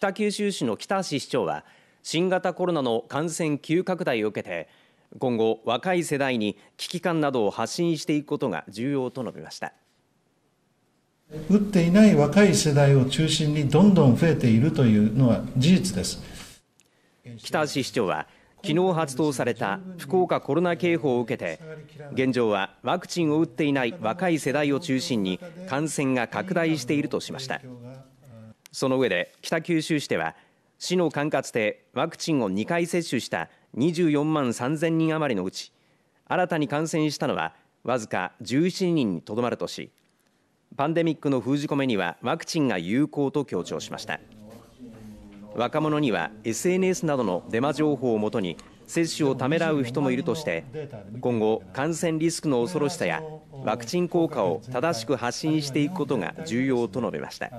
北九州市の北橋市長は新型コロナの感染急拡大を受けて今後、若い世代に危機感などを発信していくことが重要と述べました。打っていない若い世代を中心にどんどん増えているというのは事実です北橋市長は昨日発動された福岡コロナ警報を受けて現状はワクチンを打っていない若い世代を中心に感染が拡大しているとしましたその上で北九州市では市の管轄でワクチンを2回接種した24万3000人余りのうち新たに感染したのは僅か17人にとどまるとしパンデミックの封じ込めにはワクチンが有効と強調しました若者には SNS などのデマ情報をもとに接種をためらう人もいるとして今後感染リスクの恐ろしさやワクチン効果を正しく発信していくことが重要と述べました。